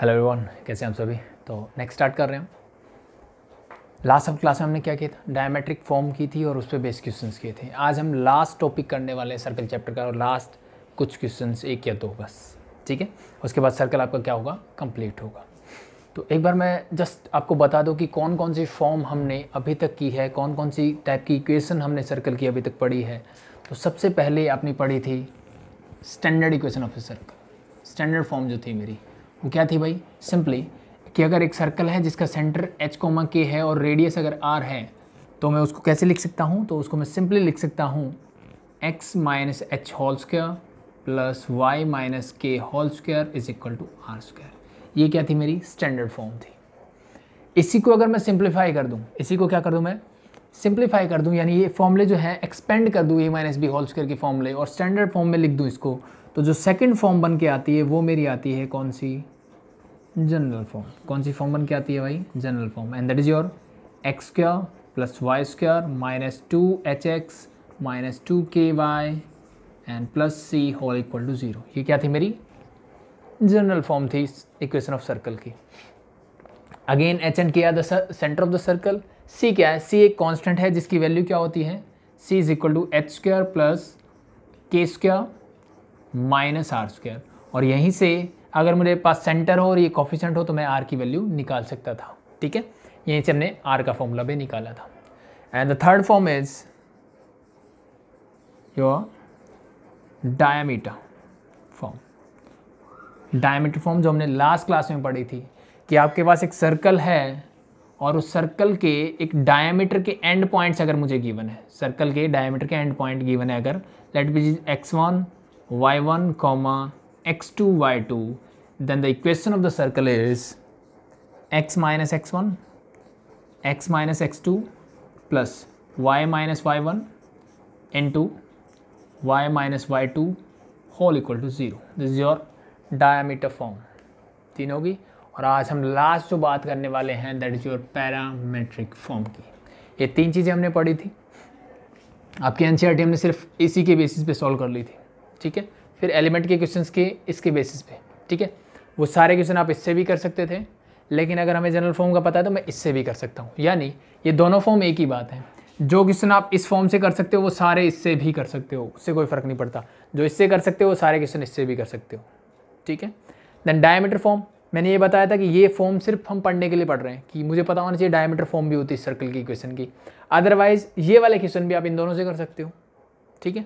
Hello everyone कैसे हम सभी तो नेक्स्ट स्टार्ट कर रहे हैं लास्ट सब क्लास में हमने क्या किया था डायमेट्रिक फॉर्म की थी और उस पर बेस क्वेश्चन किए थे आज हम लास्ट टॉपिक करने वाले हैं सर्कल चैप्टर का और लास्ट कुछ क्वेश्चन एक या दो बस ठीक है उसके बाद सर्कल आपका क्या होगा कम्प्लीट होगा तो एक बार मैं जस्ट आपको बता दूँ कि कौन कौन सी फॉर्म हमने अभी तक की है कौन कौन सी टाइप की इक्वेशन हमने सर्कल की अभी तक पढ़ी है तो सबसे पहले आपने पढ़ी थी standard equation of a circle standard form जो थी मेरी वो क्या थी भाई सिंपली कि अगर एक सर्कल है जिसका सेंटर एच कोमा के है और रेडियस अगर आर है तो मैं उसको कैसे लिख सकता हूँ तो उसको मैं सिंपली लिख सकता हूँ x minus H whole square plus Y minus के whole square is equal to are square ये क्या थी मेरी स्टैंडर्ड फॉर्म थी इसी को अगर मैं सिंप्लीफाई कर दूँ इसी को क्या कर दूँ मैं सिंप्लीफाई कर दूँ यानी ये फॉर्मूले जो है एक्सपेंड कर दूँ A minus B whole square के फॉर्मूले और स्टैंडर्ड फॉर्म में लिख दूँ इसको तो जो सेकंड फॉर्म बन के आती है वो मेरी आती है कौन सी जनरल फॉर्म कौन सी फॉर्म बन के आती है भाई general form and that is your x square plus Y square minus two H x minus two K Y and plus C whole equal to zero ये क्या थी मेरी जनरल फॉर्म थी इक्वेशन ऑफ सर्कल की again H and K R the centre of the circle C क्या है सी एक constant है जिसकी वैल्यू क्या होती है C is equal to H square plus K square minus R square और यहीं से अगर मेरे पास सेंटर हो और ये कॉफिशेंट हो तो मैं आर की वैल्यू निकाल सकता था ठीक है यहीं से हमने आर का फॉर्मूला भी निकाला था and the third form is your diameter form diameter form जो हमने लास्ट क्लास में पढ़ी थी कि आपके पास एक सर्कल है और उस सर्कल के एक डायमीटर के एंड पॉइंट्स अगर मुझे गिवन है सर्कल के डायमीटर के एंड पॉइंट गिवन है अगर let B's X one Y one comma X two Y two then the equation of the circle is x minus x1 x minus x2 plus y minus y1 into y minus y2 whole equal to zero this is your diameter form तीन होगी और आज हम last जो बात करने वाले हैं that is your parametric form की ये तीन चीज़ें हमने पढ़ी थी आपकी एन हमने सिर्फ इसी के बेसिस पे सॉल्व कर ली थी ठीक है फिर एलिमेंट के क्वेश्चंस के इसके बेसिस पे ठीक है वो सारे क्वेश्चन आप इससे भी कर सकते थे लेकिन अगर हमें जनरल फॉर्म का पता है तो मैं इससे भी कर सकता हूँ यानी ये दोनों फॉर्म एक ही बात है जो क्वेश्चन आप इस फॉर्म से कर सकते हो वो सारे इससे भी कर सकते हो उससे कोई फ़र्क नहीं पड़ता जो इससे कर सकते हो वो सारे क्वेश्चन इससे भी कर सकते हो ठीक है देन डायमीटर फॉर्म मैंने ये बताया था कि ये फॉर्म सिर्फ हम पढ़ने के लिए पढ़ रहे हैं कि मुझे पता होना चाहिए डायमीटर फॉर्म भी होती है सर्कल की क्वेश्चन की अदरवाइज़ ये वाले क्वेश्चन भी आप इन दोनों से कर सकते हो ठीक है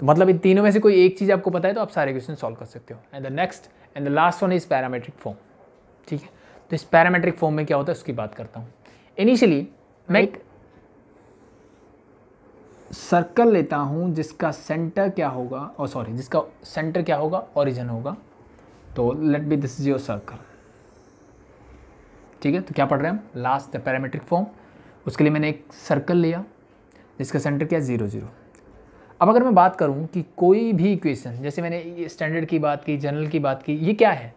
तो मतलब इन तीनों में से कोई एक चीज़ आपको पता है तो आप सारे क्वेश्चन सॉल्व कर सकते हो and the next and the last one is parametric form ठीक है तो इस पैरामेट्रिक फॉर्म में क्या होता है उसकी बात करता हूँ इनिशियली मैं एक सर्कल लेता हूँ जिसका सेंटर क्या होगा और oh, सॉरी जिसका सेंटर क्या होगा ऑरिजन होगा तो let be this is your circle ठीक है तो क्या पढ़ रहे हैं हम लास्ट द पैरामेट्रिक फॉर्म उसके लिए मैंने एक सर्कल लिया जिसका सेंटर क्या है ज़ीरो ज़ीरो अब अगर मैं बात करूँ कि कोई भी इक्वेशन जैसे मैंने स्टैंडर्ड की बात की जनरल की बात की ये क्या है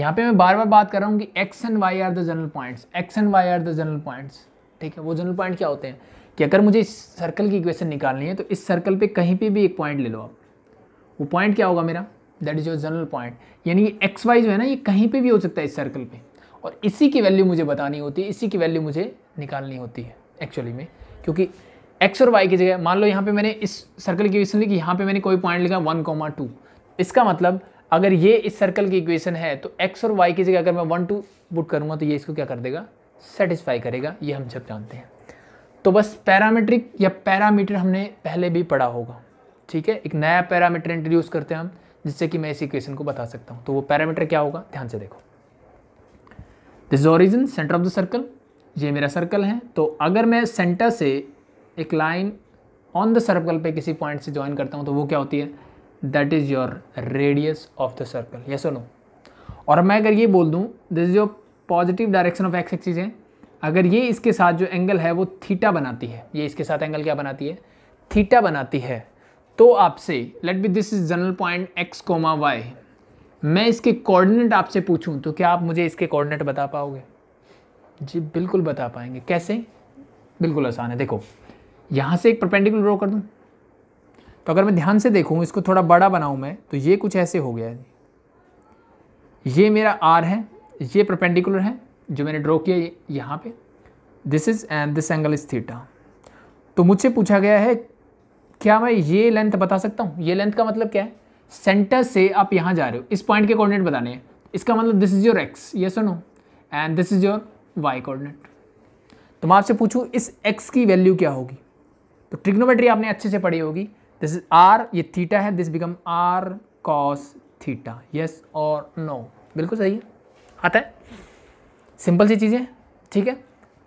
यहाँ पे मैं बार बार बात कर रहा हूँ कि x and y are the general points x and y are the general points ठीक है वो जनरल पॉइंट क्या होते हैं कि अगर मुझे इस सर्कल की इक्वेशन निकालनी है तो इस सर्कल पर कहीं पर भी एक पॉइंट ले लो आप वो पॉइंट क्या होगा मेरा that is your general point यानी कि एक्स वाई जो है ना ये कहीं पर भी हो सकता है इस सर्कल पर और इसी की वैल्यू मुझे बतानी होती है इसी की वैल्यू मुझे निकालनी होती है एक्चुअली में क्योंकि एक्स और वाई की जगह मान लो यहाँ पे मैंने इस सर्कल की इक्वेशन लिखी यहाँ पे मैंने कोई पॉइंट लिखा वन कॉमा टू इसका मतलब अगर ये इस सर्कल की इक्वेशन है तो एक्स और वाई की जगह अगर मैं वन टू बुट करूँगा तो ये इसको क्या कर देगा सेटिस्फाई करेगा ये हम सब जानते हैं तो बस पैरामीट्रिक या पैरामीटर हमने पहले भी पढ़ा होगा ठीक है एक नया पैरामीटर इंट्रोड्यूस करते हैं हम जिससे कि मैं इस इक्वेशन को बता सकता हूँ तो वो पैरामीटर क्या होगा ध्यान से देखो this origin centre of the circle ये मेरा सर्कल है तो अगर मैं सेंटर से एक लाइन ऑन द सर्कल पे किसी पॉइंट से ज्वाइन करता हूँ तो वो क्या होती है that is your radius of the circle ये सुनो और मैं अगर ये बोल दूँ this your positive direction of x axis है अगर ये इसके साथ जो एंगल है वो थीटा बनाती है ये इसके साथ एंगल क्या बनाती है थीटा बनाती है तो आपसे let be this is general point x comma y मैं इसके कोऑर्डिनेट आपसे पूछूं तो क्या आप मुझे इसके कोऑर्डिनेट बता पाओगे जी बिल्कुल बता पाएंगे कैसे बिल्कुल आसान है देखो यहाँ से एक परपेंडिकुलर ड्रॉ कर दूँ तो अगर मैं ध्यान से देखूँ इसको थोड़ा बड़ा बनाऊँ मैं तो ये कुछ ऐसे हो गया है ये मेरा आर है ये परपेंडिकुलर है जो मैंने ड्रॉ किया यहाँ पे this is and this angle is theta तो मुझसे पूछा गया है क्या मैं ये लेंथ बता सकता हूँ ये लेंथ का मतलब क्या है सेंटर से आप यहाँ जा रहे हो इस पॉइंट के कोऑर्डिनेट बताने हैं इसका मतलब दिस इज़ योर एक्स ये सुनो and this is your y coordinate तो मैं आपसे पूछूँ इस एक्स की वैल्यू क्या होगी तो ट्रिग्नोमेट्री आपने अच्छे से पढ़ी होगी दिस इज आर ये थीटा है this become r cos theta yes और नो बिल्कुल सही है आता है सिंपल सी चीज़ें ठीक है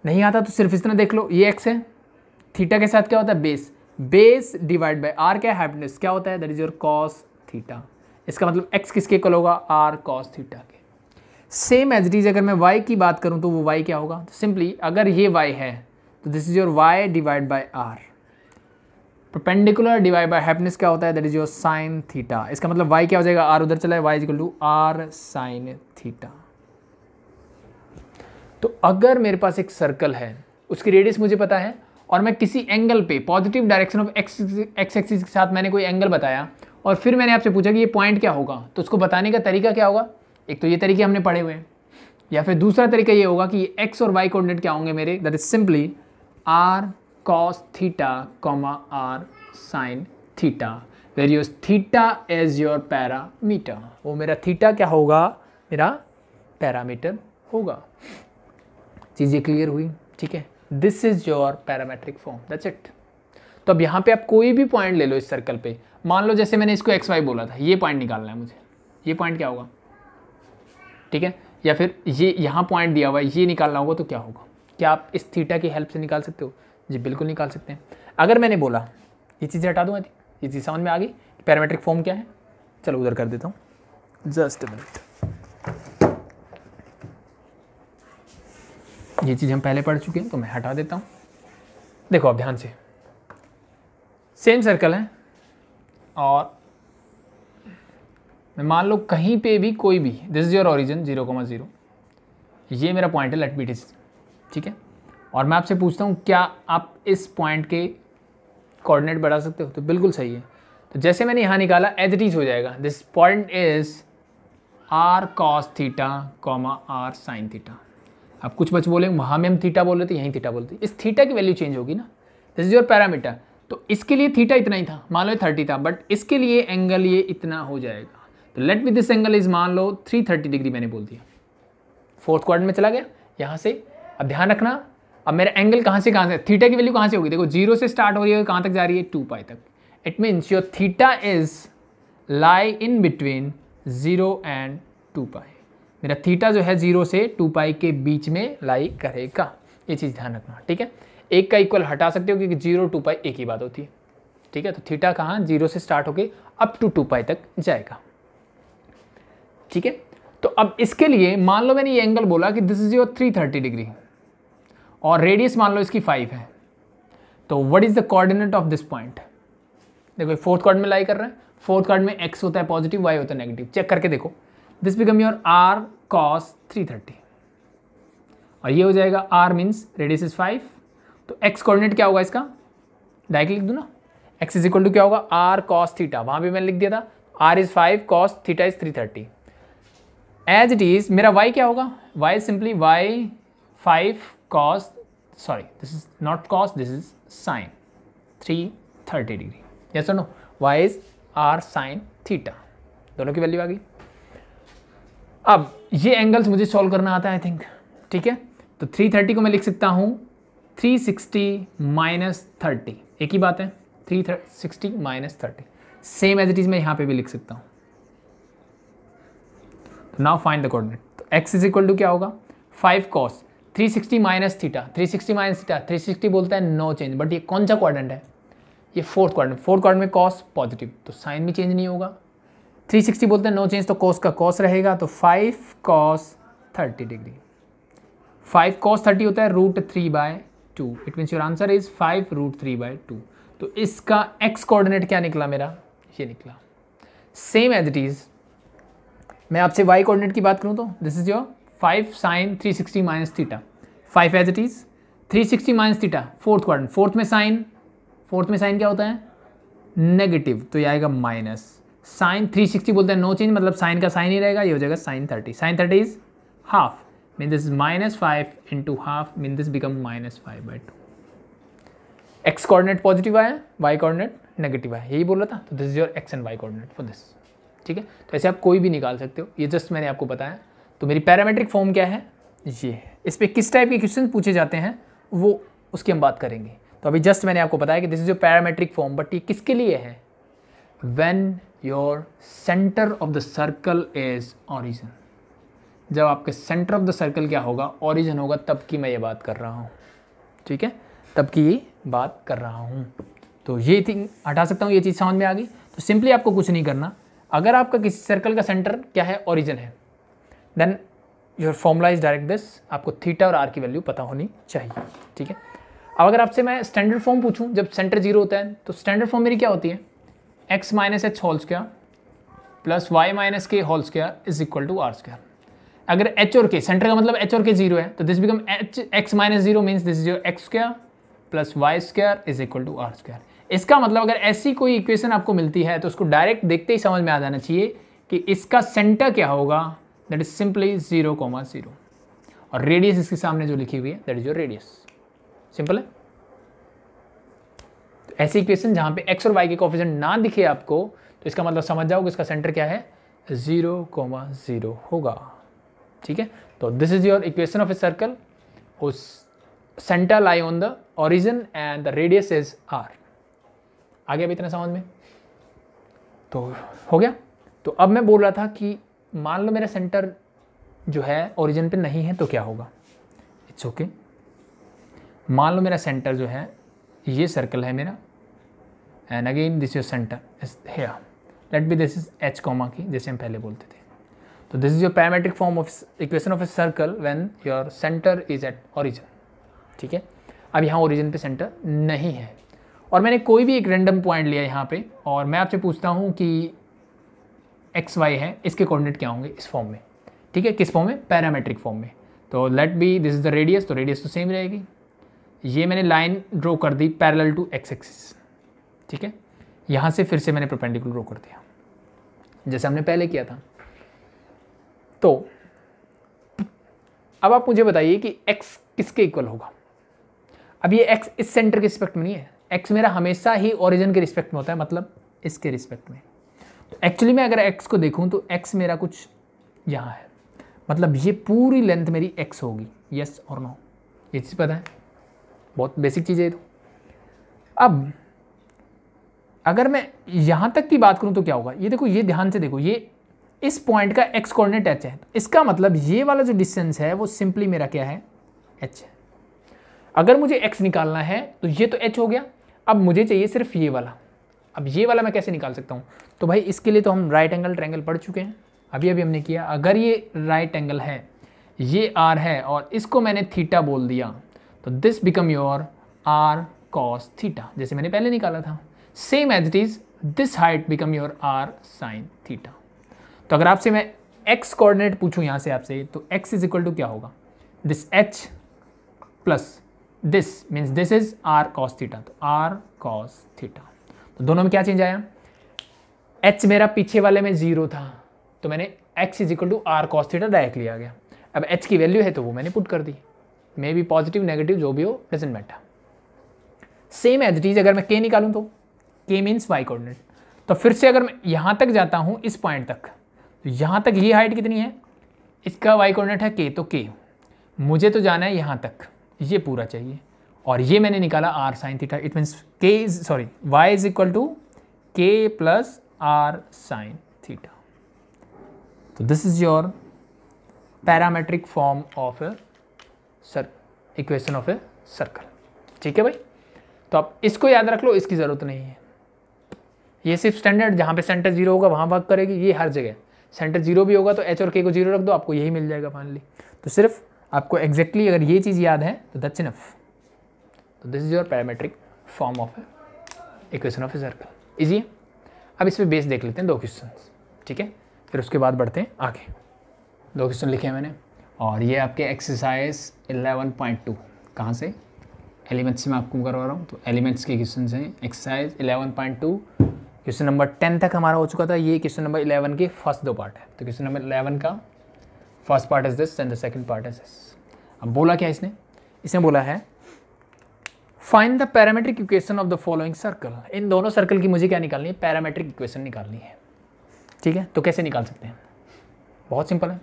नहीं आता तो सिर्फ इतना देख लो ये एक्स है थीटा के साथ क्या होता है base base divide by r क्या हैप्पीनेस क्या होता है that is your cos theta इसका मतलब एक्स किसके कल होगा आर कॉस थीटा के सेम एज डीज अगर मैं वाई की बात करूँ तो वो वाई क्या होगा तो सिंपली अगर ये वाई है तो this is your y divide by r perpendicular divide by hypotenuse क्या होता है that is your sine theta इसका मतलब वाई क्या हो जाएगा आर उधर चला है y is equal to r sine theta तो अगर मेरे पास एक सर्कल है उसकी रेडियस मुझे पता है और मैं किसी एंगल पे positive direction of x x axis के साथ मैंने कोई एंगल बताया और फिर मैंने आपसे पूछा कि ये पॉइंट क्या होगा तो उसको बताने का तरीका क्या होगा एक तो ये तरीके हमने पढ़े हुए हैं या फिर दूसरा तरीका ये होगा कि एक्स और वाई कोऑर्डिनेट क्या होंगे मेरे that is simply r cos theta comma r sin theta where use theta as your parameter वो मेरा theta क्या होगा मेरा parameter होगा चीज़ें clear हुई ठीक है this is your parametric form that's it तो अब यहाँ पे आप कोई भी पॉइंट ले लो इस सर्कल पे मान लो जैसे मैंने इसको एक्स वाई बोला था ये पॉइंट निकालना है मुझे ये पॉइंट क्या होगा ठीक है या फिर ये यहाँ पॉइंट दिया हुआ है ये निकालना होगा तो क्या होगा क्या आप इस थीटा की हेल्प से निकाल सकते हो जी बिल्कुल निकाल सकते हैं अगर मैंने बोला ये चीज़ें हटा दूँ ये चीज़ समझ में आ गई पैरामेट्रिक फॉर्म क्या है चलो उधर कर देता हूँ जस्ट मिनट ये चीज़ हम पहले पढ़ चुके हैं तो मैं हटा देता हूँ देखो आप ध्यान से सेम सर्कल है और मैं मान लो कहीं पे भी कोई भी this is your origin zero comma zero ये मेरा पॉइंट है लेट बी डिस ठीक है और मैं आपसे पूछता हूँ क्या आप इस पॉइंट के कोऑर्डिनेट बढ़ा सकते हो तो बिल्कुल सही है तो जैसे मैंने यहाँ निकाला एज इट इज हो जाएगा this point is r cos theta comma r sine theta आप कुछ बच बोले वहाँ में हम थीटा बोल रहे थे यहीं थीटा बोलते इस थीटा की वैल्यू चेंज होगी ना दिस इज योर पैरामीटर तो इसके लिए थीटा इतना ही था मान लो थर्टी था बट इसके लिए एंगल ये इतना हो जाएगा तो let me this angle is मान लो थ्री थर्टी डिग्री मैंने बोल दिया फोर्थ क्वार्टर में चला गया यहाँ से अब ध्यान रखना अब मेरा एंगल कहाँ से कहाँ से थीटा की वैल्यू कहाँ से होगी देखो जीरो से स्टार्ट हो रही है कहाँ तक जा रही है टू पाई तक it means your theta is lie in between zero and two pi मेरा थीटा जो है जीरो से टू पाई के बीच में लाई करेगा ये चीज़ ध्यान रखना ठीक है एक का इक्वल हटा सकते हो क्योंकि जीरो टू पाई एक ही बात होती है ठीक है तो थीटा कहाँ जीरो से स्टार्ट होके अप टू टू पाई तक जाएगा ठीक है तो अब इसके लिए मान लो मैंने ये एंगल बोला कि this is your three thirty degree और रेडियस मान लो इसकी फाइव है तो what is the coordinate of this point देखो फोर्थ कार्ड में लाई कर रहे हैं फोर्थ कार्ड में एक्स होता है पॉजिटिव वाई होता है नेगेटिव चेक करके देखो this become your r cos three thirty और ये हो जाएगा r means radius is five तो एक्स कोऑर्डिनेट क्या होगा इसका डायरेक्ट लिख दूँ ना एक्स इज इक्वल टू क्या होगा आर कॉस थीटा वहाँ भी मैंने लिख दिया था r is five cos theta is three thirty as it is मेरा वाई क्या होगा y simply y five cos sorry this is not cos this is sine 330 degree yes or no y is r sine theta दोनों की value आ गई अब ये angles मुझे solve करना आता है आई थिंक ठीक है तो 330 को मैं लिख सकता हूँ 360 सिक्सटी माइनस थर्टी एक ही बात है 360 sixty minus thirty same as it is मैं यहाँ पे भी लिख सकता हूँ नाउ फाइंड द कोऑर्डिनेट तो x इज इक्वल टू क्या होगा 5 cos three sixty minus theta three sixty minus theta three sixty बोलता है नो चेंज बट ये कौन सा क्वाड्रेंट है ये फोर्थ क्वाड्रेंट फोर्थ क्वाड्रेंट में कॉस पॉजिटिव तो साइन भी चेंज नहीं होगा थ्री सिक्सटी बोलते हैं नो चेंज तो कॉस का कॉस रहेगा तो five cos thirty degree five cos thirty होता है root three by two it means your answer is five root three by two तो इसका एक्स कोऑर्डिनेट क्या निकला मेरा ये निकला सेम एज इट इज़ मैं आपसे वाई कोऑर्डिनेट की बात करूँ तो this is your five sine three sixty minus theta five as it is three sixty minus theta fourth quad fourth में साइन फोर्थ में साइन क्या होता है नेगेटिव तो यह आएगा माइनस साइन थ्री सिक्सटी बोलते हैं नो चेंज मतलब साइन का साइन ही रहेगा ये हो जाएगा sine thirty sine thirty is half mean this is minus five into half mean this become minus five by two x coordinate positive आया वाई कॉर्डिनेट नेगेटिव आया यही बोल रहा था तो this is your x and y coordinate for this ठीक है तो ऐसे आप कोई भी निकाल सकते हो ये जस्ट मैंने आपको बताया तो मेरी पैरामेट्रिक फॉर्म क्या है ये है इस पर किस टाइप के क्वेश्चन पूछे जाते हैं वो उसकी हम बात करेंगे तो अभी जस्ट मैंने आपको बताया कि this is your parametric form but ये किसके लिए है when your centre of the circle is origin जब आपके सेंटर ऑफ द सर्कल क्या होगा ऑरिजन होगा तब की मैं ये बात कर रहा हूँ ठीक है तब की ये बात कर रहा हूँ तो ये थिंग हटा सकता हूँ ये चीज़ समझ में आ गई तो सिंपली आपको कुछ नहीं करना अगर आपका किसी सर्कल का सेंटर क्या है ऑरिजन है then your formulas is direct this आपको थीटा और आर की वैल्यू पता होनी चाहिए ठीक है अब अगर आपसे मैं स्टैंडर्ड फॉर्म पूछूं जब सेंटर जीरो होता है तो स्टैंडर्ड फॉर्म मेरी क्या होती है x minus H whole square plus Y minus के whole square is equal to are square अगर एच और के सेंटर का मतलब एच और के जीरो है तो this become h x minus zero means this is your x square plus Y square is equal to are square इसका मतलब अगर ऐसी कोई इक्वेशन आपको मिलती है तो उसको डायरेक्ट देखते ही समझ में आ जाना चाहिए कि इसका सेंटर क्या होगा that is simply zero comma zero और रेडियस इसके सामने जो लिखी हुई है that is your radius simple है तो ऐसी इक्वेशन जहां पे एक्स और वाई के कॉफिजन ना दिखे आपको तो इसका मतलब समझ जाओ कि इसका सेंटर क्या है ज़ीरो कॉमा ज़ीरो होगा ठीक है तो this is your equation of a circle उस centre lie on the origin and the radius is r आगे अभी इतना समझ में तो हो गया तो अब मैं बोल रहा था कि मान लो मेरा सेंटर जो है ओरिजिन पे नहीं है तो क्या होगा इट्स ओके मान लो मेरा सेंटर जो है ये सर्कल है मेरा and again this your centre is here let be this is h comma k जैसे हम पहले बोलते थे तो this is your parametric form of equation of a circle when your centre is at origin ठीक है अब यहाँ ओरिजिन पे सेंटर नहीं है और मैंने कोई भी एक रेंडम पॉइंट लिया यहाँ पे और मैं आपसे पूछता हूँ कि एक्स वाई है इसके कोऑर्डिनेट क्या होंगे इस फॉर्म में ठीक है किस फॉर्म में पैरामेट्रिक फॉर्म में तो let be this is the radius तो रेडियस तो सेम रहेगी ये मैंने लाइन ड्रॉ कर दी पैरेलल टू एक्स एक्सिस ठीक है यहाँ से फिर से मैंने परपेंडिकुलर ड्रॉ कर दिया जैसे हमने पहले किया था तो अब आप मुझे बताइए कि x किसके इक्वल होगा अब ये x इस सेंटर के रिस्पेक्ट में नहीं है x मेरा हमेशा ही ओरिजिन के रिस्पेक्ट में होता है मतलब इसके रिस्पेक्ट में एक्चुअली मैं अगर एक्स को देखूँ तो एक्स मेरा कुछ यहाँ है मतलब ये पूरी लेंथ मेरी एक्स होगी यस और नो ये चीज़ पता है बहुत बेसिक चीज़ है तो अब अगर मैं यहाँ तक की बात करूँ तो क्या होगा ये देखो ये ध्यान से देखो ये इस पॉइंट का एक्स कोऑर्डिनेट एच है इसका मतलब ये वाला जो डिस्टेंस है वो सिंपली मेरा क्या है एच है अगर मुझे एक्स निकालना है तो ये तो एच हो गया अब मुझे चाहिए सिर्फ ये वाला अब ये वाला मैं कैसे निकाल सकता हूँ तो भाई इसके लिए तो हम राइट एंगल ट्रैंगल पढ़ चुके हैं अभी अभी हमने किया अगर ये राइट एंगल है ये आर है और इसको मैंने थीटा बोल दिया तो this become your r cos theta जैसे मैंने पहले निकाला था same as it is this height become your r sine theta तो अगर आपसे मैं एक्स कोऑर्डिनेट पूछूं यहाँ से आपसे तो एक्स इज इक्वल टू क्या होगा this h plus this means this is r cos theta तो आर कॉस थीटा दोनों में क्या चेंज आया एच मेरा पीछे वाले में जीरो था तो मैंने x is equal to r cos theta direct लिया गया अब एच की वैल्यू है तो वो मैंने पुट कर दी मे बी पॉजिटिव नेगेटिव जो भी हो doesn't matter same as this अगर मैं के निकालूँ तो के मीन्स वाई कोऑर्डिनेट तो फिर से अगर मैं यहाँ तक जाता हूँ इस पॉइंट तक तो यहाँ तक ये हाइट कितनी है इसका वाई कोऑर्डिनेट है के तो के मुझे तो जाना है यहाँ तक ये पूरा चाहिए और ये मैंने निकाला r sine theta it means k is sorry y is equal to k plus r sine theta तो this is your parametric form of a सर इक्वेशन ऑफ ए सर्कल ठीक है भाई तो आप इसको याद रख लो इसकी ज़रूरत नहीं है ये सिर्फ स्टैंडर्ड जहाँ पे सेंटर जीरो होगा वहाँ वर्क करेगी ये हर जगह सेंटर जीरो भी होगा तो एच और के को जीरो रख दो आपको यही मिल जाएगा फाइनली तो सिर्फ आपको एग्जैक्टली exactly अगर ये चीज़ याद है तो दैट्स इनफ़ तो this is your parametric form of equation of a circle easy है अब इस पर बेस देख लेते हैं दो क्वेश्चन ठीक है फिर उसके बाद बढ़ते हैं आगे दो क्वेश्चन लिखे हैं मैंने और ये आपके एक्सरसाइज 11.2 कहाँ से एलिमेंट्स में आपको करवा रहा हूँ तो एलिमेंट्स के क्वेश्चन हैं एक्सरसाइज 11.2 क्वेश्चन नंबर 10 तक हमारा हो चुका था ये क्वेश्चन नंबर 11 के फर्स्ट दो पार्ट है तो क्वेश्चन नंबर 11 का first part is this and the second part is this अब बोला क्या इसने इसने बोला है find the parametric equation of the following circle in दोनों सर्कल की मुझे क्या निकालनी है पैरामेट्रिक इक्वेशन निकालनी है ठीक है तो कैसे निकाल सकते हैं बहुत सिंपल है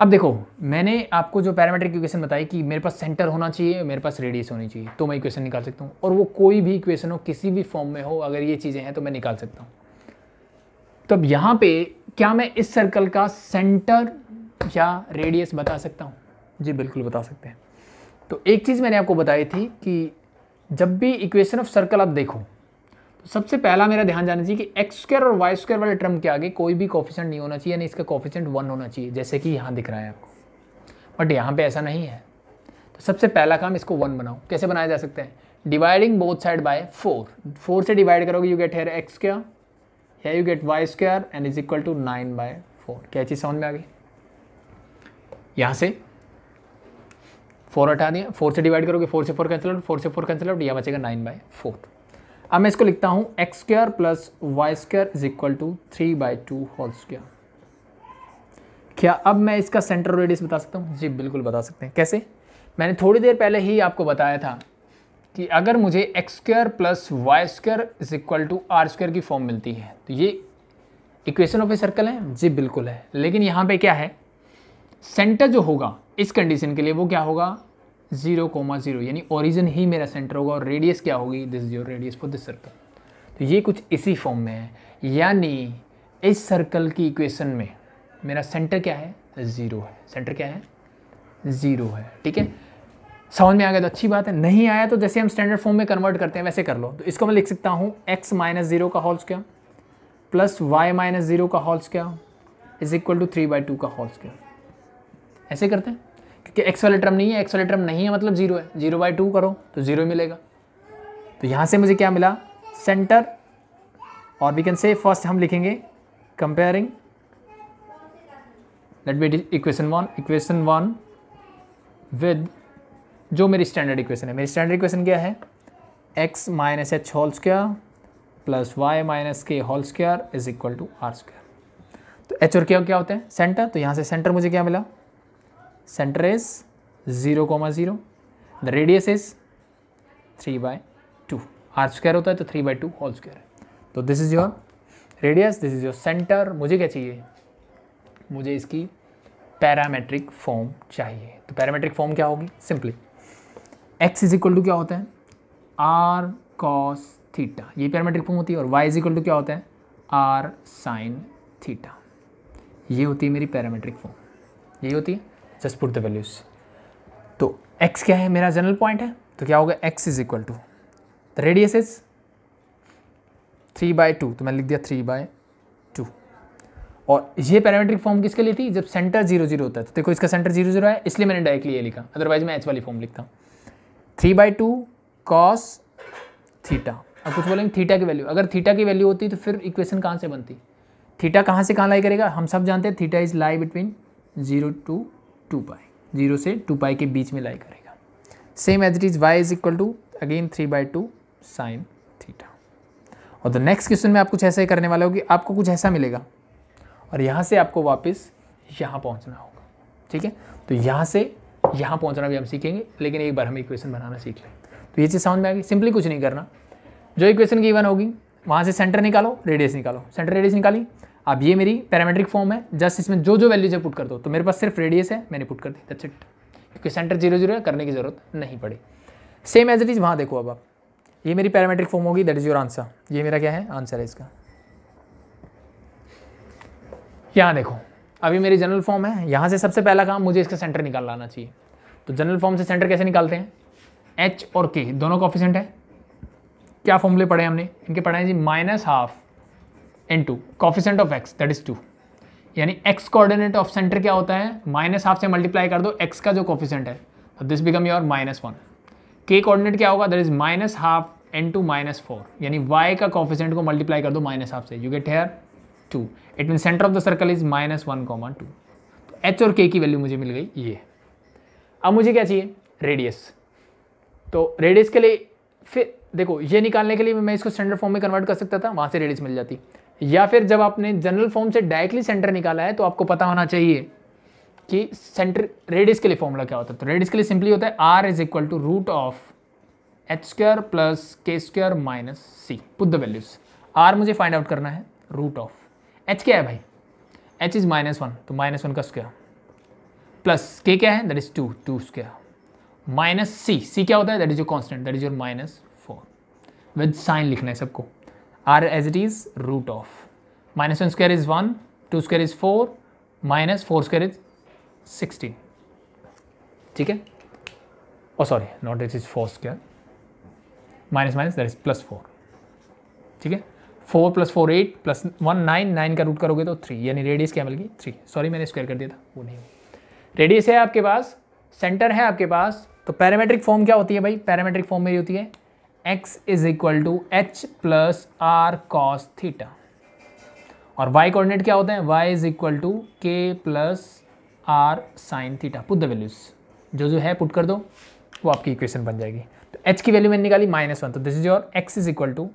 अब देखो मैंने आपको जो पैरामेट्रिक इक्वेशन बताई कि मेरे पास सेंटर होना चाहिए मेरे पास रेडियस होनी चाहिए तो मैं इक्वेशन निकाल सकता हूँ और वो कोई भी इक्वेशन हो किसी भी फॉर्म में हो अगर ये चीज़ें हैं तो मैं निकाल सकता हूँ तो अब यहाँ पे क्या मैं इस सर्कल का सेंटर या रेडियस बता सकता हूँ जी बिल्कुल बता सकते हैं तो एक चीज़ मैंने आपको बताई थी कि जब भी इक्वेशन ऑफ सर्कल आप देखो तो सबसे पहला मेरा ध्यान जाना चाहिए कि एक्स स्क्र और वाई स्क्र वाले टर्म के आगे कोई भी कॉफिशेंट नहीं होना चाहिए यानी इसका कॉफिशेंट वन होना चाहिए जैसे कि यहाँ दिख रहा है आपको बट यहाँ पे ऐसा नहीं है तो सबसे पहला काम इसको वन बनाओ कैसे बनाया जा सकता है dividing both side by four four से डिवाइड करोगे you get here x square या you get y square and is equal to nine by four क्या चीज़ समझ में आ गई यहाँ से फोर हटा दिया फोर से डिवाइड करोगे फोर से फोर कैंसिल आउट फोर से फोर कैंसिल आउट यह बचेगा नाइन बाई फोर अब मैं इसको लिखता हूँ x square plus y square is equal to three by two whole square क्या अब मैं इसका सेंटर रेडियस बता सकता हूँ जी बिल्कुल बता सकते हैं कैसे मैंने थोड़ी देर पहले ही आपको बताया था कि अगर मुझे x square plus y square is equal to r square की फॉर्म मिलती है तो ये इक्वेशन ऑफ ए सर्कल है जी बिल्कुल है लेकिन यहाँ पे क्या है सेंटर जो होगा इस कंडीशन के लिए वो क्या होगा जीरो कोमा जीरो यानी ओरिजिन ही मेरा सेंटर होगा और रेडियस क्या होगी this zero your radius for this circle तो ये कुछ इसी फॉर्म में है यानी इस सर्कल की इक्वेशन में मेरा सेंटर क्या है ज़ीरो है सेंटर क्या है ज़ीरो है ठीक है समझ में आ गया तो अच्छी बात है नहीं आया तो जैसे हम स्टैंडर्ड फॉर्म में कन्वर्ट करते हैं वैसे कर लो तो इसको मैं लिख सकता हूँ एक्स माइनस ज़ीरो का हॉल्स क्या प्लस वाई माइनस ज़ीरो का हॉल्स क्या is equal to three by two का हॉल्स क्या ऐसे करते हैं क्योंकि एक्स वाले टर्म नहीं है एक्स वाले टर्म नहीं है मतलब जीरो है जीरो बाई टू करो तो ज़ीरो मिलेगा तो यहाँ से मुझे क्या मिला सेंटर और वी कैन से फर्स्ट हम लिखेंगे comparing let be equation one equation one with जो मेरी स्टैंडर्ड इक्वेशन है मेरी स्टैंडर्ड इक्वेशन क्या है x minus H whole square plus Y minus के whole square is equal to are square तो h और क्या क्या होते हैं सेंटर तो यहाँ से सेंटर मुझे क्या मिला center is zero comma 0 the radius is 3 by 2 r square होता है तो three by two whole square है तो this is your radius this is your centre मुझे क्या चाहिए मुझे इसकी पैरामेट्रिक फॉर्म चाहिए तो पैरामेट्रिक फॉर्म क्या होगी simply x is equal to क्या होता है आर कॉस थीटा ये पैरामेट्रिक फॉर्म होती है और वाई इज इक्वल टू क्या होता है आर साइन थीटा ये होती है मेरी पैरामेट्रिक फॉर्म यही होती है जस्ट पुट द वैल्यूज तो x क्या है मेरा जनरल पॉइंट है तो क्या होगा x is equal to the radius is three by two तो मैंने लिख दिया थ्री बाय टू और ये पैरामेट्रिक फॉर्म किसके लिए थी जब सेंटर जीरो जीरो होता है तो देखो इसका सेंटर जीरो जीरो है इसलिए मैंने डायरेक्टली ये लिखा अदरवाइज मैं एच वाली फॉर्म लिखता हूँ three by two cos theta अब कुछ बोलेंगे थीटा की वैल्यू अगर थीटा की वैल्यू होती तो फिर इक्वेशन कहाँ से बनती थीटा कहाँ से कहाँ लाई करेगा हम सब जानते हैं theta is lie between zero to two pi zero से टू पाई के बीच में लाई करेगा same as it is y is equal to again three by two sine theta और द नेक्स्ट क्वेश्चन में आप कुछ ऐसा ही करने वाला हो कि आपको कुछ ऐसा मिलेगा और यहाँ से आपको वापस यहाँ पहुँचना होगा ठीक है तो यहाँ से यहाँ पहुँचना भी हम सीखेंगे लेकिन एक बार हम इक्वेशन बनाना सीख लें तो ये चीज़ समझ में आएगी सिंपली कुछ नहीं करना जो इक्वेशन की इवन होगी वहाँ से सेंटर निकालो रेडियस निकालो सेंटर रेडियस निकाली अब ये मेरी पैरामेट्रिक फॉर्म है जस्ट इसमें जो जो वैल्यूज है पुट कर दो तो मेरे पास सिर्फ रेडियस है मैंने पुट कर दी दैट्स इट क्योंकि सेंटर जीरो जीरो है करने की ज़रूरत नहीं पड़ी सेम एज इट इज़ वहाँ देखो अब आप ये मेरी पैरामेट्रिक फॉर्म होगी दैट इज़ योर आंसर ये मेरा क्या है आंसर है इसका यहाँ देखो अभी मेरी जनरल फॉर्म है यहाँ से सबसे पहला काम मुझे इसका सेंटर निकाल लाना चाहिए तो जनरल फॉर्म से सेंटर कैसे निकालते हैं एच और के दोनों कॉफिशेंट है क्या फॉर्मूले पढ़े हमने इनके पढ़े हैं g minus half into coefficient of x that is two यानी एक्स कोऑर्डिनेट ऑफ सेंटर क्या होता है माइनस हाफ से मल्टीप्लाई कर दो एक्स का जो कॉफिशेंट है तो this become your minus one k coordinate क्या होगा that is minus half into minus four यानी वाई का कॉफिशेंट को मल्टीप्लाई कर दो माइनस हाफ से you get here two it mean centre of the circle is minus one comma two तो h और के की वैल्यू मुझे मिल गई ये अब मुझे क्या चाहिए रेडियस तो रेडियस के लिए फिर देखो ये निकालने के लिए मैं इसको स्टैंडर्ड फॉर्म में कन्वर्ट कर सकता था वहाँ से रेडियस मिल जाती या फिर जब आपने जनरल फॉर्म से डायरेक्टली सेंटर निकाला है तो आपको पता होना चाहिए कि सेंटर रेडियस के लिए फॉर्मूला क्या होता है तो रेडियस के लिए सिंपली होता है r is equal to root of h square plus k square minus c put the values r मुझे फाइंड आउट करना है रूट ऑफ एच क्या है भाई एच इज माइनस वन तो माइनस वन का स्क्वेयर प्लस के क्या है that is two two square minus c c क्या होता है that is your constant that is your minus four with sign लिखना है सबको are as it is root of minus one square is one two square is four minus four square is sixteen ठीक है और sorry not this is four square minus minus that is plus four ठीक है four plus four eight plus one nine nine का रूट करोगे तो three यानी रेडियस क्या मिलेगी थ्री सॉरी मैंने स्क्वायर कर दिया था वो नहीं रेडियस है आपके पास सेंटर है आपके पास तो पैरामेट्रिक फॉर्म क्या होती है भाई पैरामेट्रिक फॉर्म में होती है x is equal to h plus r cos theta और y कोऑर्डिनेट क्या होते हैं y is equal to k plus r sine theta put the values जो जो है पुट कर दो वो आपकी इक्वेशन बन जाएगी तो h की वैल्यू मैंने निकाली माइनस वन तो this is your x is equal to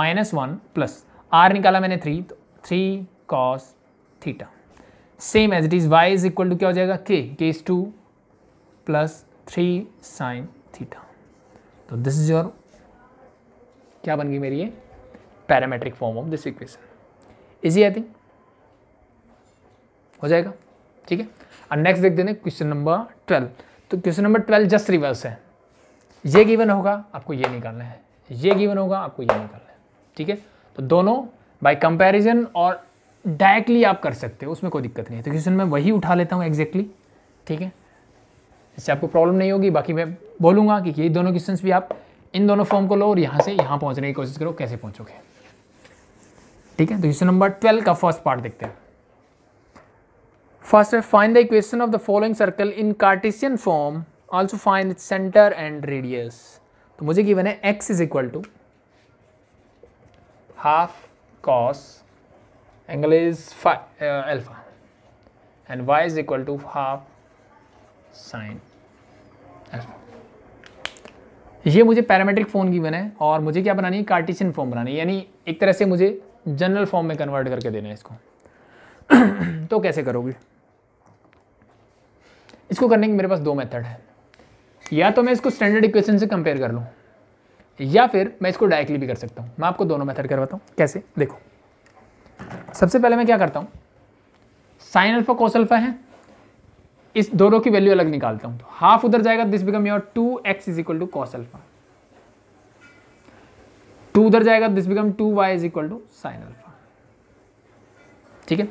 minus one plus r निकाला मैंने थ्री तो three cos theta same as it is y is equal to क्या हो जाएगा k k is two plus three sine theta तो this is your क्या बन गई मेरी ये parametric form of this equation easy I think हो जाएगा ठीक है और नेक्स्ट देख देने क्वेश्चन नंबर ट्वेल्व तो question number twelve just reverse है ये गिवन होगा आपको ये निकालना है ये गिवन होगा आपको ये निकालना है ठीक है तो दोनों बाय कंपैरिजन और डायरेक्टली आप कर सकते हो उसमें कोई दिक्कत नहीं है तो क्वेश्चन मैं वही उठा लेता हूँ एग्जैक्टली ठीक है इससे आपको प्रॉब्लम नहीं होगी बाकी मैं बोलूँगा कि ये दोनों क्वेश्चन भी आप इन दोनों फॉर्म को लो और यहाँ से यहाँ पहुँचने की कोशिश करो कैसे पहुँचोगे ठीक है तो क्वेश्चन नंबर ट्वेल्व का फर्स्ट पार्ट देखते हैं फर्स्ट है find the equation of the following circle in Cartesian form also find it centre and radius तो मुझे की बने x is equal to half cos angle is alpha and y is equal to half sine alpha ये मुझे parametric phone की है और मुझे क्या बनानी है कार्टिशन फॉर्म बनानी है यानी एक तरह से मुझे जनरल फॉर्म में कन्वर्ट करके देना है इसको तो कैसे करोगे इसको करने के मेरे पास दो मेथड है या तो मैं इसको स्टैंडर्ड इक्वेशन से कंपेयर कर लूँ या फिर मैं इसको डायरेक्टली भी कर सकता हूँ मैं आपको दोनों मेथड करवाता हूँ कैसे देखो सबसे पहले मैं क्या करता हूँ साइन अल्फा कोस अल्फा है इस दोनों की वैल्यू अलग निकालता हूं तो हाफ उधर जाएगा this become your two x is equal to cos alpha two उधर जाएगा this become two y is equal to sine alpha ठीक है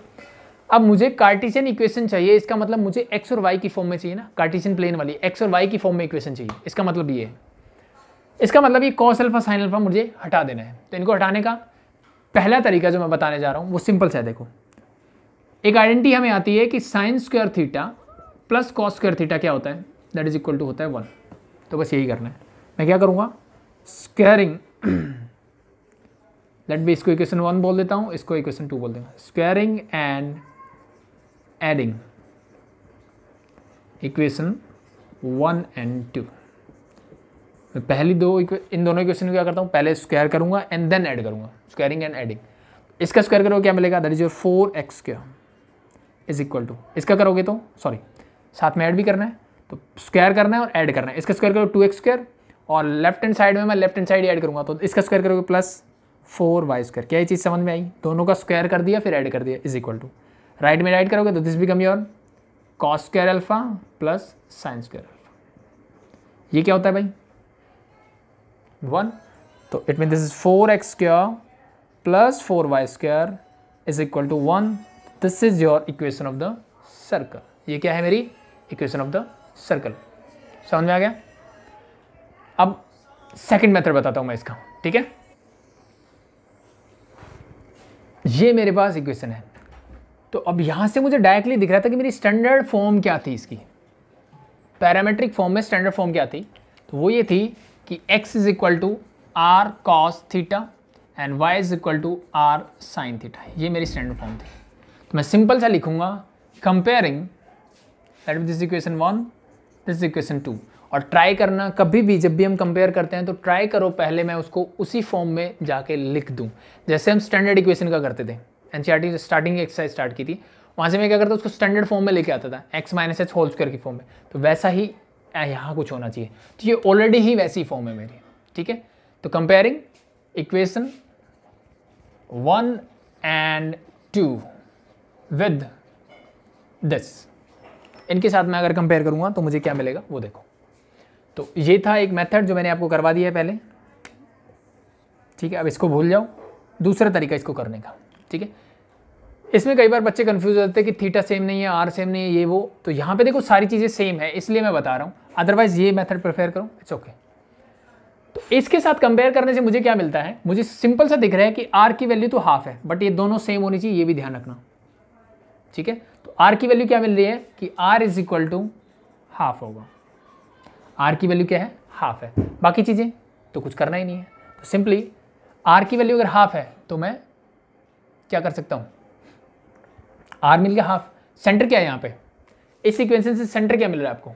अब मुझे कार्टिशियन इक्वेशन चाहिए इसका मतलब मुझे एक्स और वाई की फॉर्म में चाहिए ना कार्टिशियन प्लेन वाली एक्स और वाई की फॉर्म में इक्वेशन चाहिए इसका मतलब ये है इसका मतलब ये कॉस अल्फा साइन अल्फा मुझे हटा देना है तो इनको हटाने का पहला तरीका जो मैं बताने जा रहा हूँ वो सिंपल सा है देखो एक आइडेंटिटी हमें आती है कि sine square theta plus cos square theta क्या होता है दैट इज इक्वल टू होता है वन तो बस यही करना है मैं क्या करूँगा स्क्वेयरिंग लेट भी इसको इक्वेशन वन बोल देता हूँ इसको इक्वेशन टू बोल देंगे squaring and adding equation one and two मैं पहली दो इन दोनों इक्वेशन क्या करता हूँ पहले स्क्वायर करूँगा एंड देन ऐड करूँगा स्क्वायरिंग एंड एडिंग इसका स्क्वायर करोगे क्या मिलेगा that is your four x square is equal to इसका करोगे तो सॉरी साथ में ऐड भी करना है तो स्क्वायर करना है और ऐड करना है इसका स्क्वायर करो टू एक्स स्क्वायर और लेफ्ट हैंड साइड में मैं लेफ्ट हैंड साइड ऐड करूँगा तो इसका स्क्वायर करोगे प्लस फोर वाई स्क्वायर क्या ये चीज़ समझ में आई दोनों का स्क्वायर कर दिया फिर ऐड कर दिया इज इक्वल टू राइट में राइट करोगे तो this become your cos square alpha plus sine square alpha ये क्या होता है भाई वन तो it mean this is four x square plus four y square is equal to one this is your equation of the circle ये क्या है मेरी इक्वेशन ऑफ द सर्कल समझ में आ गया अब सेकंड मेथड बताता हूं मैं इसका ठीक है ये मेरे पास इक्वेशन है तो अब यहां से मुझे डायरेक्टली दिख रहा था कि मेरी स्टैंडर्ड फॉर्म क्या थी इसकी पैरामेट्रिक फॉर्म में स्टैंडर्ड फॉर्म क्या थी तो वो ये थी कि x is equal to r cos theta and y is equal to r sine theta ये मेरी स्टैंडर्ड फॉर्म थी तो मैं सिंपल सा लिखूंगा comparing that this equation one this equation two और ट्राई करना कभी भी जब भी हम कंपेयर करते हैं तो ट्राई करो पहले मैं उसको उसी फॉर्म में जाके लिख दूँ जैसे हम स्टैंडर्ड इक्वेशन का करते थे एन सी स्टार्टिंग एक्सरसाइज स्टार्ट की थी वहाँ से मैं क्या करता उसको स्टैंडर्ड फॉर्म में लेके आता था x minus H whole square की फॉर्म में तो वैसा ही यहाँ कुछ होना चाहिए तो ये ऑलरेडी ही वैसी फॉर्म है मेरी ठीक है तो comparing equation one and two with this इनके साथ मैं अगर कंपेयर करूँगा तो मुझे क्या मिलेगा वो देखो तो ये था एक मेथड जो मैंने आपको करवा दिया है पहले ठीक है अब इसको भूल जाओ दूसरा तरीका इसको करने का ठीक है इसमें कई बार बच्चे कन्फ्यूज होते हैं कि थीटा सेम नहीं है आर सेम नहीं है ये वो तो यहाँ पे देखो सारी चीज़ें सेम है इसलिए मैं बता रहा हूँ अदरवाइज ये मेथड प्रेफर करूँ इट्स ओके तो इसके साथ कंपेयर करने से मुझे क्या मिलता है मुझे सिंपल सा दिख रहा है कि आर की वैल्यू तो हाफ है बट ये दोनों सेम होनी चाहिए ये भी ध्यान रखना ठीक है आर की वैल्यू क्या मिल रही है कि r is equal to half होगा आर की वैल्यू क्या है हाफ है बाकी चीज़ें तो कुछ करना ही नहीं है तो सिंपली आर की वैल्यू अगर हाफ है तो मैं क्या कर सकता हूँ आर मिल गया हाफ सेंटर क्या है यहाँ पे इस इक्वेशन से सेंटर क्या मिल रहा है आपको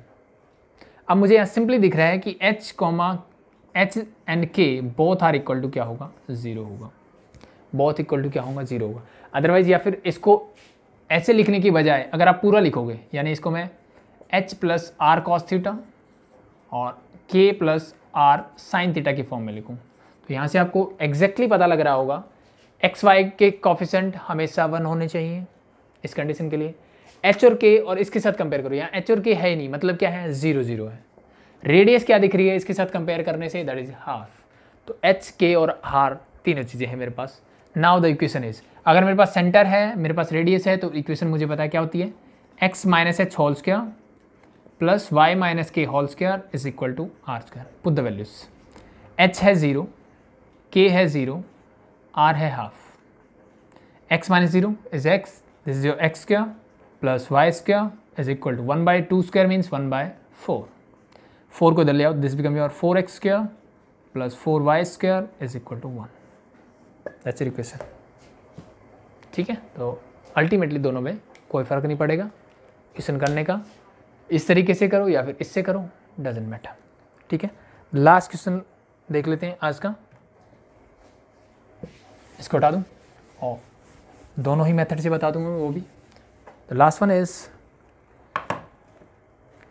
अब मुझे यहाँ सिंपली दिख रहा है कि h comma h and k both are equal to क्या होगा ज़ीरो होगा बोथ इक्वल टू क्या होगा ज़ीरो होगा अदरवाइज़ या फिर इसको ऐसे लिखने की बजाय अगर आप पूरा लिखोगे यानी इसको मैं h plus r cos theta और k plus r sine theta की फॉर्म में लिखूँ तो यहाँ से आपको एग्जैक्टली exactly पता लग रहा होगा एक्स वाई के कॉफिशेंट हमेशा वन होने चाहिए इस कंडीशन के लिए एच और के और इसके साथ कंपेयर करो यहाँ एच और के है ही नहीं मतलब क्या है ज़ीरो ज़ीरो है रेडियस क्या दिख रही है इसके साथ कंपेयर करने से दैट इज़ हाफ तो एच के और हार तीनों चीज़ें हैं मेरे पास नाउ द इक्वेशन इज अगर मेरे पास सेंटर है मेरे पास रेडियस है तो इक्वेशन मुझे पता है क्या होती है x minus H whole square plus Y minus के whole square is equal to are square put the values h है ज़ीरो के है ज़ीरो आर है half x minus zero is x this is your x square plus y square is equal to one by two square means one by four four को इधर ले आओ this become your four x square plus four Y square is equal to one that's equation ठीक है तो ultimately दोनों में कोई फ़र्क नहीं पड़ेगा क्वेश्चन करने का इस तरीके से करो या फिर इससे करो डजेंट मैटर ठीक है लास्ट क्वेश्चन देख लेते हैं आज का इसको हटा दूँ और oh, दोनों ही मेथड से बता दूंगा वो भी तो last one is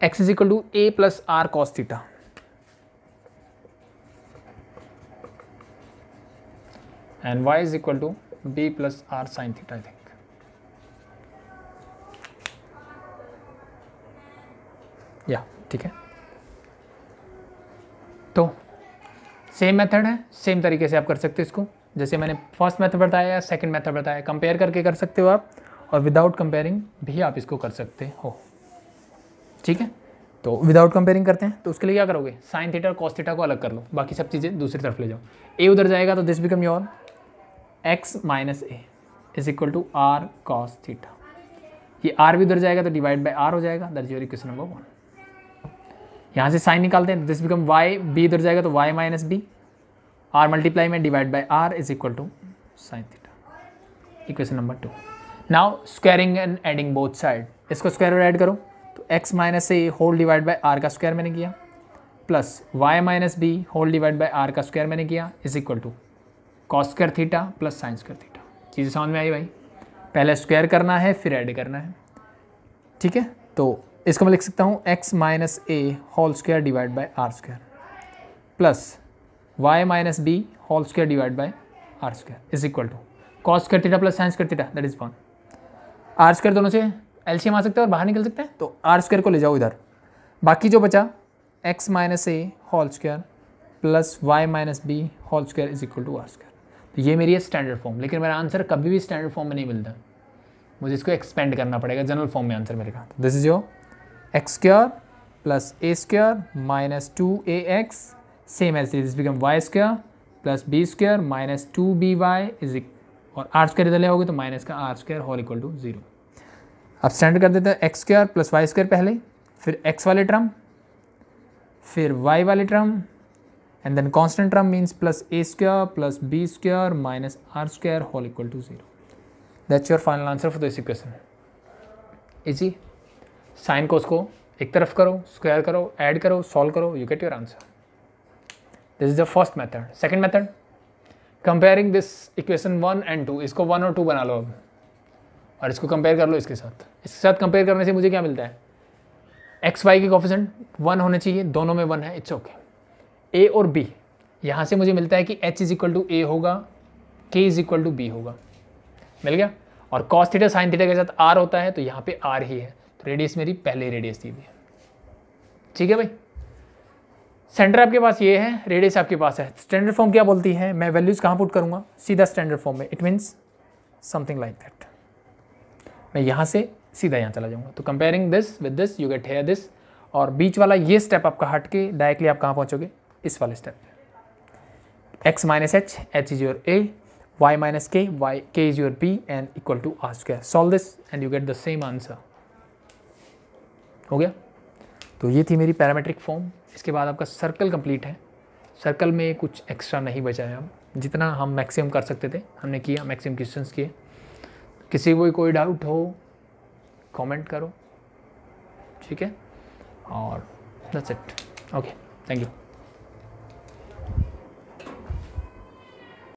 x is equal to a plus r cos theta and y is equal to b plus r sine theta I think. या ठीक है तो सेम मेथड है सेम तरीके से आप कर सकते हो इसको जैसे मैंने फर्स्ट मेथड बताया सेकंड मेथड बताया कंपेयर करके कर सकते हो आप और विदाउट कंपेयरिंग भी आप इसको कर सकते हो ठीक है तो विदाउट कंपेयरिंग करते हैं तो उसके लिए क्या करोगे साइन थीटा और कॉस्थीटा थीटा को अलग कर लो बाकी सब चीज़ें दूसरी तरफ ले जाओ ए उधर जाएगा तो this become your x minus a is equal to r cos theta ये आर भी उधर जाएगा तो डिवाइड बाई आर हो जाएगा that is your equation number one यहाँ से साइन निकालते हैं दिस बिकम वाई बी उधर जाएगा तो y minus b r multiply में divide by r is equal to sine theta equation number two now squaring and adding both side इसको square और एड करो तो x minus a whole divide by r का square मैंने किया plus Y minus B whole divide by r का square मैंने किया is equal to cos square theta plus sine कर थीटा चीज़ें समझ में आई भाई पहले स्क्वायर करना है फिर ऐड करना है ठीक है तो इसको मैं लिख सकता हूँ x minus a whole square divide by r square plus Y minus B whole square divide by r square is equal to cos square theta plus sine square theta that is one r square दोनों से LCM आ सकता है और बाहर निकल सकते हैं तो आर स्क्वायर को ले जाओ इधर बाकी जो बचा x minus a whole square plus Y minus B whole square is equal to are square तो ये मेरी है स्टैंडर्ड फॉर्म लेकिन मेरा आंसर कभी भी स्टैंडर्ड फॉर्म में नहीं मिलता मुझे इसको एक्सपेंड करना पड़ेगा जनरल फॉर्म में आंसर मिलेगा this is your x square plus a square minus two a x same as this become y square plus b square minus two b y is और आर स्क्र इधर होगी तो minus का r square whole equal to zero अब standard कर देते हैं x square plus y square पहले फिर एक्स वाले टर्म फिर वाई वाले term and then constant term means plus a square plus b square minus r square whole equal to zero. that's your final answer for this equation easy Sine cos को एक तरफ करो square करो add करो solve करो you get your answer. This is the first method. Second method. Comparing this equation one and two इसको one और two बना लो अब और इसको compare कर लो इसके साथ इसके साथ compare करने से मुझे क्या मिलता है एक्स वाई की कॉफिशेंट वन होने चाहिए दोनों में वन है इट्स ओके okay. ए और बी यहाँ से मुझे मिलता है कि h is equal to a होगा k is equal to be होगा मिल गया और कॉस थीटा साइन थीटा के साथ आर होता है तो यहाँ पे आर ही है तो रेडियस मेरी पहले रेडियस दी हुई है ठीक है भाई सेंटर आपके पास ये है रेडियस आपके पास है स्टैंडर्ड फॉर्म क्या बोलती है मैं वैल्यूज़ कहाँ पुट करूँगा सीधा स्टैंडर्ड फॉर्म में it means something like that मैं यहाँ से सीधा यहाँ चला जाऊँगा तो comparing this with this you get here this और बीच वाला ये स्टेप आपका हट के डायरेक्टली आप कहाँ पहुँचोगे इस वाले स्टेप पे x minus h h is your a y minus k y k is your b and equal to are square solve this and you get the same answer हो गया तो ये थी मेरी पैरामेट्रिक फॉर्म इसके बाद आपका सर्कल कंप्लीट है सर्कल में कुछ एक्स्ट्रा नहीं बचा है हम जितना हम मैक्सिमम कर सकते थे हमने किया मैक्सिमम क्वेश्चन किए किसी को कोई डाउट हो कमेंट करो ठीक है और that's it okay thank you